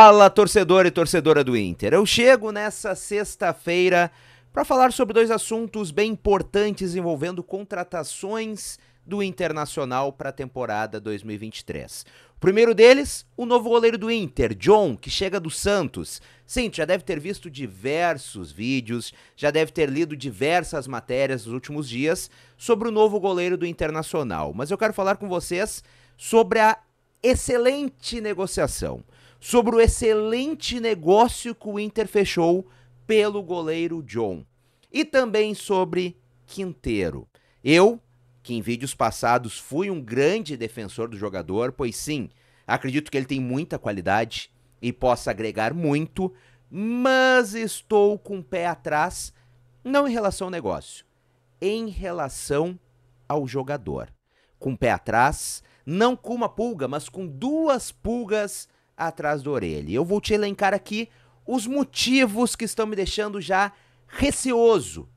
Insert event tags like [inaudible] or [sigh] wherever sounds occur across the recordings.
Fala, torcedor e torcedora do Inter. Eu chego nessa sexta-feira para falar sobre dois assuntos bem importantes envolvendo contratações do Internacional para a temporada 2023. O primeiro deles, o novo goleiro do Inter, John, que chega do Santos. Sim, já deve ter visto diversos vídeos, já deve ter lido diversas matérias nos últimos dias sobre o novo goleiro do Internacional. Mas eu quero falar com vocês sobre a excelente negociação sobre o excelente negócio que o Inter fechou pelo goleiro John e também sobre Quinteiro. Eu, que em vídeos passados fui um grande defensor do jogador, pois sim, acredito que ele tem muita qualidade e possa agregar muito, mas estou com o pé atrás, não em relação ao negócio, em relação ao jogador. Com o pé atrás, não com uma pulga, mas com duas pulgas atrás da orelha. eu vou te elencar aqui os motivos que estão me deixando já receoso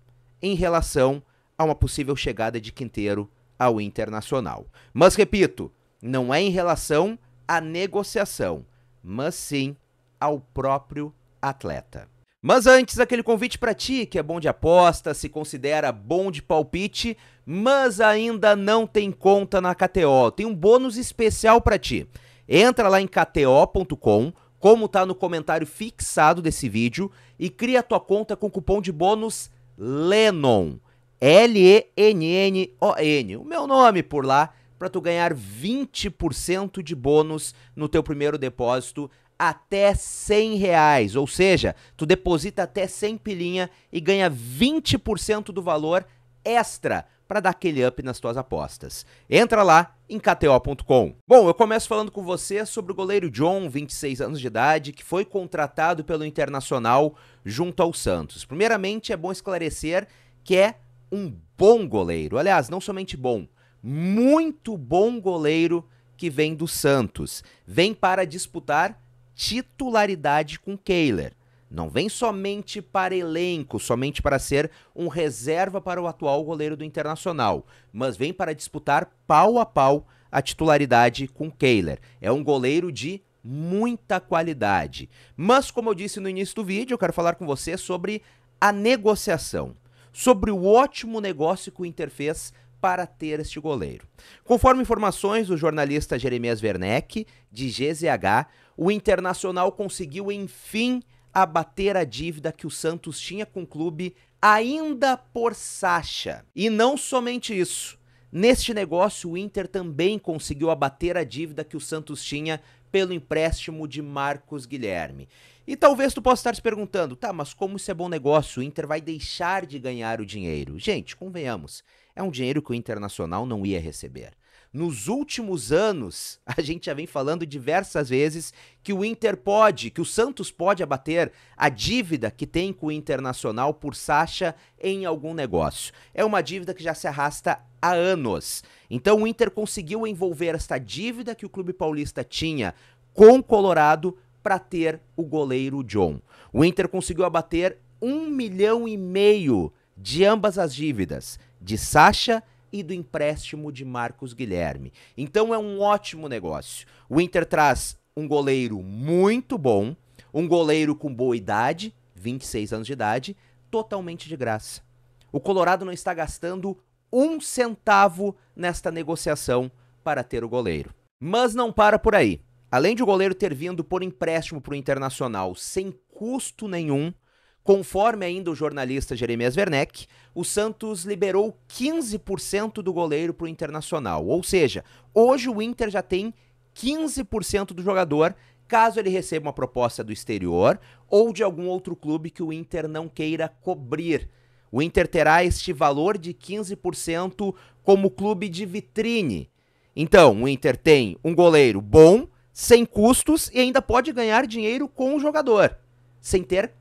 em relação a uma possível chegada de Quinteiro ao Internacional. Mas repito, não é em relação à negociação, mas sim ao próprio atleta. Mas antes, aquele convite para ti que é bom de aposta, se considera bom de palpite, mas ainda não tem conta na KTO. Tem um bônus especial para ti. Entra lá em kto.com, como tá no comentário fixado desse vídeo, e cria tua conta com cupom de bônus LENON. L-E-N-N-O-N. O meu nome por lá, para tu ganhar 20% de bônus no teu primeiro depósito até 100 reais. Ou seja, tu deposita até 100 pilinha e ganha 20% do valor extra para dar aquele up nas tuas apostas. Entra lá em KTO.com. Bom, eu começo falando com você sobre o goleiro John, 26 anos de idade, que foi contratado pelo Internacional junto ao Santos. Primeiramente, é bom esclarecer que é um bom goleiro. Aliás, não somente bom, muito bom goleiro que vem do Santos. Vem para disputar titularidade com Kehler. Não vem somente para elenco, somente para ser um reserva para o atual goleiro do Internacional, mas vem para disputar pau a pau a titularidade com Kehler. É um goleiro de muita qualidade. Mas, como eu disse no início do vídeo, eu quero falar com você sobre a negociação, sobre o ótimo negócio que o Inter fez para ter este goleiro. Conforme informações do jornalista Jeremias Werneck, de GZH, o Internacional conseguiu, enfim, abater a dívida que o Santos tinha com o clube ainda por Sacha. E não somente isso. Neste negócio, o Inter também conseguiu abater a dívida que o Santos tinha pelo empréstimo de Marcos Guilherme. E talvez tu possa estar se perguntando, tá, mas como isso é bom negócio? O Inter vai deixar de ganhar o dinheiro. Gente, convenhamos, é um dinheiro que o Internacional não ia receber. Nos últimos anos, [laughs] a gente já vem falando diversas vezes que o Inter pode, que o Santos pode abater a dívida que tem com o Internacional por Sacha em algum negócio. É uma dívida que já se arrasta há anos. Então o Inter conseguiu envolver esta dívida que o clube paulista tinha com o Colorado para ter o goleiro John. O Inter conseguiu abater um milhão e meio de ambas as dívidas, de Sacha e do empréstimo de Marcos Guilherme. Então é um ótimo negócio. O Inter traz um goleiro muito bom, um goleiro com boa idade, 26 anos de idade, totalmente de graça. O Colorado não está gastando um centavo nesta negociação para ter o goleiro. Mas não para por aí. Além de o goleiro ter vindo por empréstimo para o Internacional sem custo nenhum, Conforme ainda o jornalista Jeremias Werneck, o Santos liberou 15% do goleiro para o Internacional. Ou seja, hoje o Inter já tem 15% do jogador caso ele receba uma proposta do exterior ou de algum outro clube que o Inter não queira cobrir. O Inter terá este valor de 15% como clube de vitrine. Então, o Inter tem um goleiro bom, sem custos e ainda pode ganhar dinheiro com o jogador, sem ter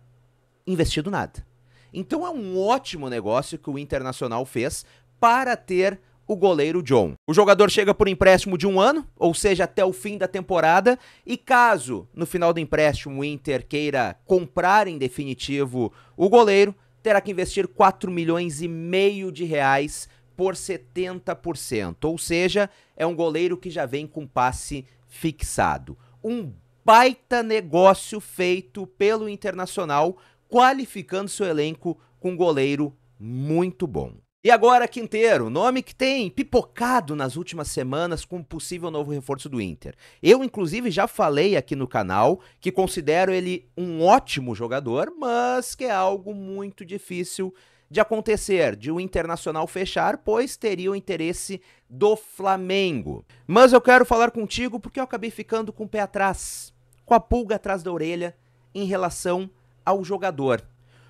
investido nada. Então é um ótimo negócio que o Internacional fez para ter o goleiro John. O jogador chega por empréstimo de um ano, ou seja, até o fim da temporada, e caso no final do empréstimo o Inter queira comprar em definitivo o goleiro, terá que investir 4 milhões e meio de reais por 70%, ou seja, é um goleiro que já vem com passe fixado. Um baita negócio feito pelo Internacional qualificando seu elenco com um goleiro muito bom. E agora, Quinteiro, nome que tem pipocado nas últimas semanas com um possível novo reforço do Inter. Eu, inclusive, já falei aqui no canal que considero ele um ótimo jogador, mas que é algo muito difícil de acontecer, de o Internacional fechar, pois teria o interesse do Flamengo. Mas eu quero falar contigo porque eu acabei ficando com o pé atrás, com a pulga atrás da orelha, em relação ao jogador.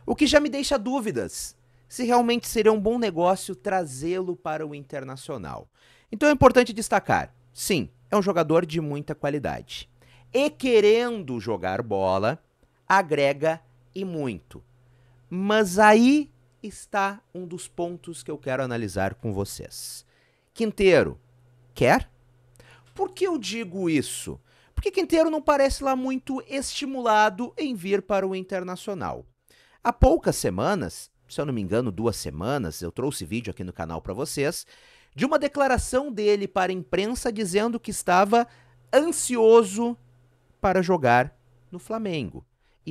O que já me deixa dúvidas se realmente seria um bom negócio trazê-lo para o internacional. Então é importante destacar: sim, é um jogador de muita qualidade. E querendo jogar bola, agrega e muito. Mas aí está um dos pontos que eu quero analisar com vocês. Quinteiro, quer? Por que eu digo isso? porque Quinteiro não parece lá muito estimulado em vir para o Internacional. Há poucas semanas, se eu não me engano, duas semanas, eu trouxe vídeo aqui no canal para vocês, de uma declaração dele para a imprensa dizendo que estava ansioso para jogar no Flamengo.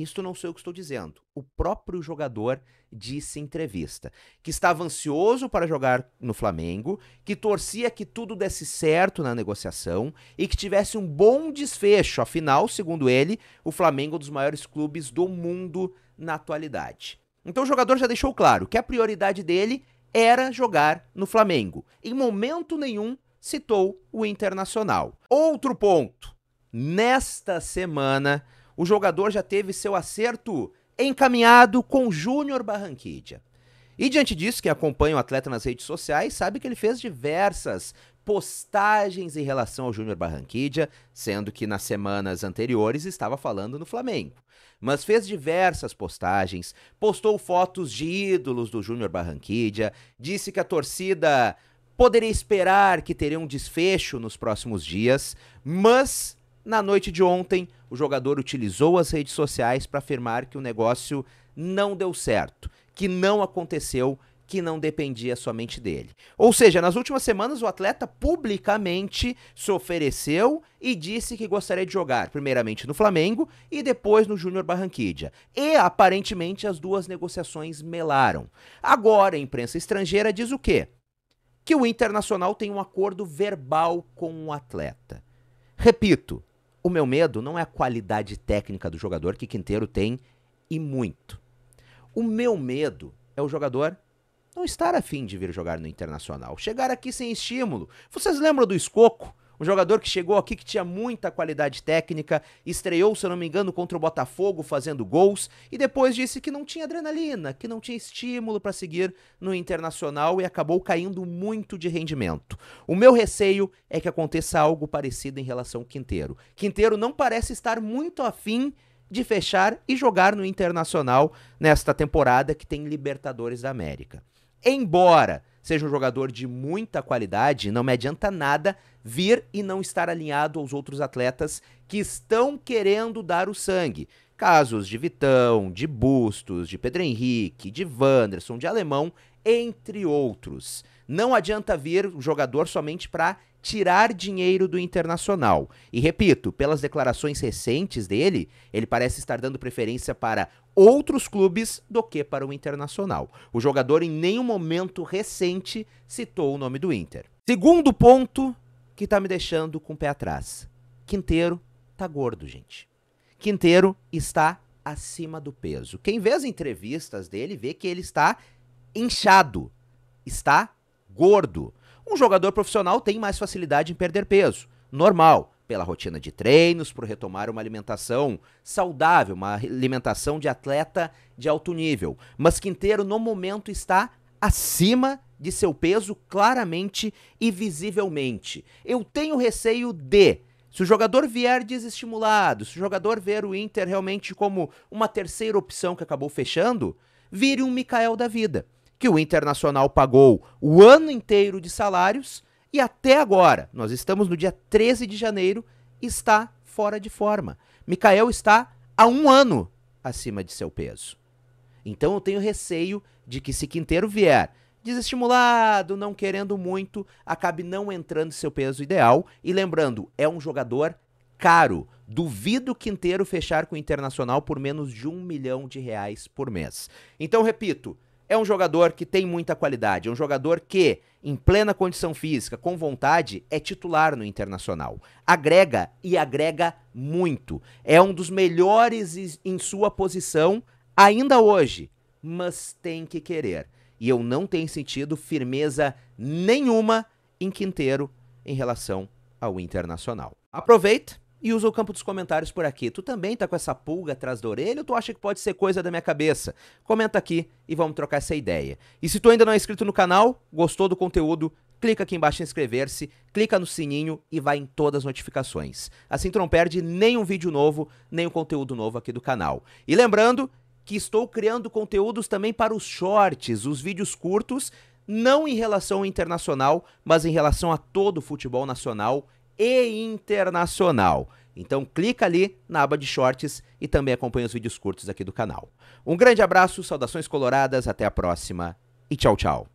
Isto não sou eu que estou dizendo. O próprio jogador disse em entrevista que estava ansioso para jogar no Flamengo, que torcia que tudo desse certo na negociação e que tivesse um bom desfecho. Afinal, segundo ele, o Flamengo é um dos maiores clubes do mundo na atualidade. Então o jogador já deixou claro que a prioridade dele era jogar no Flamengo. Em momento nenhum citou o Internacional. Outro ponto. Nesta semana, o jogador já teve seu acerto encaminhado com Júnior Barranquilla. E diante disso, quem acompanha o atleta nas redes sociais sabe que ele fez diversas postagens em relação ao Júnior Barranquilla, sendo que nas semanas anteriores estava falando no Flamengo. Mas fez diversas postagens, postou fotos de ídolos do Júnior Barranquilla, disse que a torcida poderia esperar que teria um desfecho nos próximos dias, mas na noite de ontem, o jogador utilizou as redes sociais para afirmar que o negócio não deu certo, que não aconteceu, que não dependia somente dele. Ou seja, nas últimas semanas o atleta publicamente se ofereceu e disse que gostaria de jogar, primeiramente no Flamengo e depois no Júnior Barranquilla. E aparentemente as duas negociações melaram. Agora a imprensa estrangeira diz o quê? Que o Internacional tem um acordo verbal com o atleta. Repito, o meu medo não é a qualidade técnica do jogador, que Quinteiro tem e muito. O meu medo é o jogador não estar afim de vir jogar no Internacional. Chegar aqui sem estímulo. Vocês lembram do Escoco? Um jogador que chegou aqui que tinha muita qualidade técnica, estreou, se eu não me engano, contra o Botafogo fazendo gols e depois disse que não tinha adrenalina, que não tinha estímulo para seguir no Internacional e acabou caindo muito de rendimento. O meu receio é que aconteça algo parecido em relação ao Quinteiro. Quinteiro não parece estar muito afim de fechar e jogar no Internacional nesta temporada que tem Libertadores da América embora seja um jogador de muita qualidade, não me adianta nada vir e não estar alinhado aos outros atletas que estão querendo dar o sangue. Casos de Vitão, de Bustos, de Pedro Henrique, de Wanderson, de Alemão, entre outros. Não adianta vir o jogador somente para tirar dinheiro do Internacional. E repito, pelas declarações recentes dele, ele parece estar dando preferência para outros clubes do que para o Internacional. O jogador em nenhum momento recente citou o nome do Inter. Segundo ponto que tá me deixando com o pé atrás. Quinteiro tá gordo, gente. Quinteiro está acima do peso. Quem vê as entrevistas dele vê que ele está inchado, está gordo. Um jogador profissional tem mais facilidade em perder peso, normal, pela rotina de treinos, por retomar uma alimentação saudável, uma alimentação de atleta de alto nível. Mas Quinteiro, no momento, está acima de seu peso, claramente e visivelmente. Eu tenho receio de. Se o jogador vier desestimulado, se o jogador ver o Inter realmente como uma terceira opção que acabou fechando, vire um Mikael da vida que o Internacional pagou o ano inteiro de salários e até agora, nós estamos no dia 13 de janeiro, está fora de forma. Mikael está há um ano acima de seu peso. Então eu tenho receio de que se Quinteiro vier desestimulado, não querendo muito, acabe não entrando em seu peso ideal. E lembrando, é um jogador caro. Duvido Quinteiro fechar com o Internacional por menos de um milhão de reais por mês. Então, repito, é um jogador que tem muita qualidade, é um jogador que, em plena condição física, com vontade, é titular no Internacional. Agrega e agrega muito. É um dos melhores em sua posição ainda hoje, mas tem que querer. E eu não tenho sentido firmeza nenhuma em Quinteiro em relação ao Internacional. Aproveita e usa o campo dos comentários por aqui. Tu também tá com essa pulga atrás da orelha ou tu acha que pode ser coisa da minha cabeça? Comenta aqui e vamos trocar essa ideia. E se tu ainda não é inscrito no canal, gostou do conteúdo, clica aqui embaixo em inscrever-se, clica no sininho e vai em todas as notificações. Assim tu não perde nenhum vídeo novo, nenhum conteúdo novo aqui do canal. E lembrando que estou criando conteúdos também para os shorts, os vídeos curtos, não em relação ao internacional, mas em relação a todo o futebol nacional e internacional. Então clica ali na aba de shorts e também acompanha os vídeos curtos aqui do canal. Um grande abraço, saudações coloradas, até a próxima e tchau, tchau.